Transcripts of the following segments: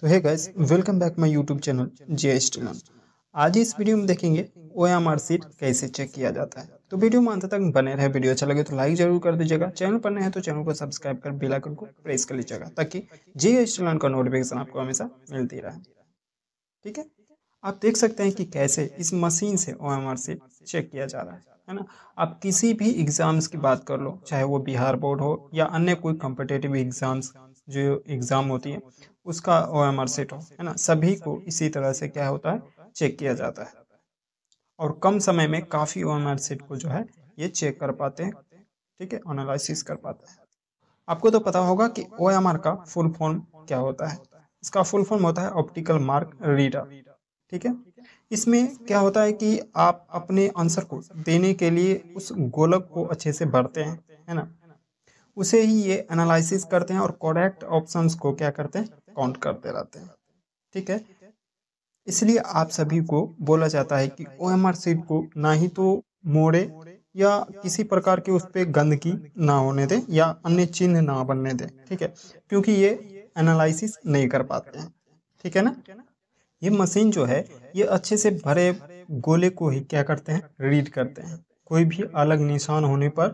तो है guys welcome back my YouTube channel J S आज इस वीडियो में देखेंगे ओ एम आर सीट कैसे चेक किया जाता है तो वीडियो में अंत तक बने रहे वीडियो अच्छा लगे तो लाइक जरूर कर दीजिएगा चैनल पर नए हैं तो चैनल को सब्सक्राइब कर बेल आइकन को प्रेस कर लीजिएगा ताकि जे एस का नोटिफिकेशन आपको हमेशा मिलती रहे ठीक है आप देख सकते हैं कि कैसे इस मशीन से O M R sheet check किया जा रहा है है ना आप किसी भी एग्ज़ाम्स की बात कर लो चाहे वो बिहार बोर्ड हो या अन्य कोई कम्पिटेटिव एग्ज़ाम्स जो एग्ज़ाम होती है उसका ओ एम आर सेट हो है ना सभी को इसी तरह से क्या होता है चेक किया जाता है और कम समय में काफ़ी ओ एम आर सेट को जो है ये चेक कर पाते हैं ठीक है एनालिसिस कर पाते हैं आपको तो पता होगा कि ओ एम आर का फुल फॉर्म क्या होता है इसका फुल फॉर्म होता है ऑप्टिकल मार्क रीडर ठीक है इसमें क्या होता है कि आप अपने आंसर को देने के लिए उस गोलक को अच्छे से भरते हैं है ना उसे ही ये एनालिसिस करते हैं और करेक्ट ऑप्शंस को क्या करते हैं काउंट करते रहते हैं ठीक है इसलिए आप सभी को बोला जाता है कि ओ एम आर सीट को ना ही तो मोड़े या किसी प्रकार के उस पर गंदगी ना होने दें या अन्य चिन्ह ना बनने दें ठीक है क्योंकि ये एनालिसिस नहीं कर पाते हैं ठीक है ना ये मशीन जो है ये अच्छे से भरे गोले को ही क्या करते हैं रीड करते हैं कोई भी अलग निशान होने पर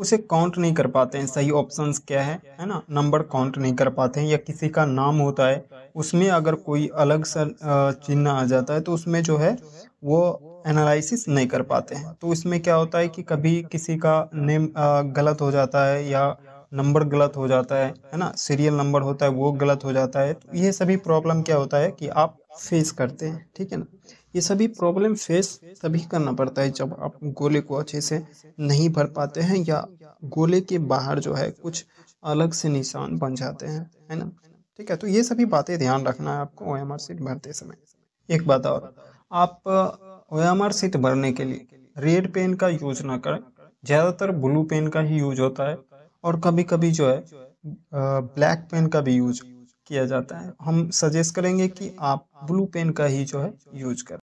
उसे काउंट नहीं कर पाते हैं सही ऑप्शंस क्या है है ना नंबर काउंट नहीं कर पाते हैं या किसी का नाम होता है उसमें अगर कोई अलग सा चिन्ह आ जाता है तो उसमें जो है वो एनालिसिस नहीं कर पाते हैं तो इसमें क्या होता है कि कभी किसी का नेम गलत हो जाता है या नंबर गलत हो जाता है है ना सीरियल नंबर होता है वो गलत हो जाता है तो ये सभी प्रॉब्लम क्या होता है कि आप फेस करते हैं ठीक है ना ये सभी प्रॉब्लम फेस तभी करना पड़ता है जब आप गोले को अच्छे से नहीं भर पाते हैं या गोले के बाहर जो है कुछ अलग से निशान बन जाते हैं है ना ठीक है तो ये सभी बातें ध्यान रखना है आपको ओ एम आर सीट भरते समय एक बात और आप ओ एम आर सीट भरने के लिए रेड पेन का यूज ना करें ज़्यादातर ब्लू पेन का ही यूज होता है और कभी कभी जो है ब्लैक पेन का भी यूज किया जाता है हम सजेस्ट करेंगे कि आप ब्लू पेन का ही जो है यूज करें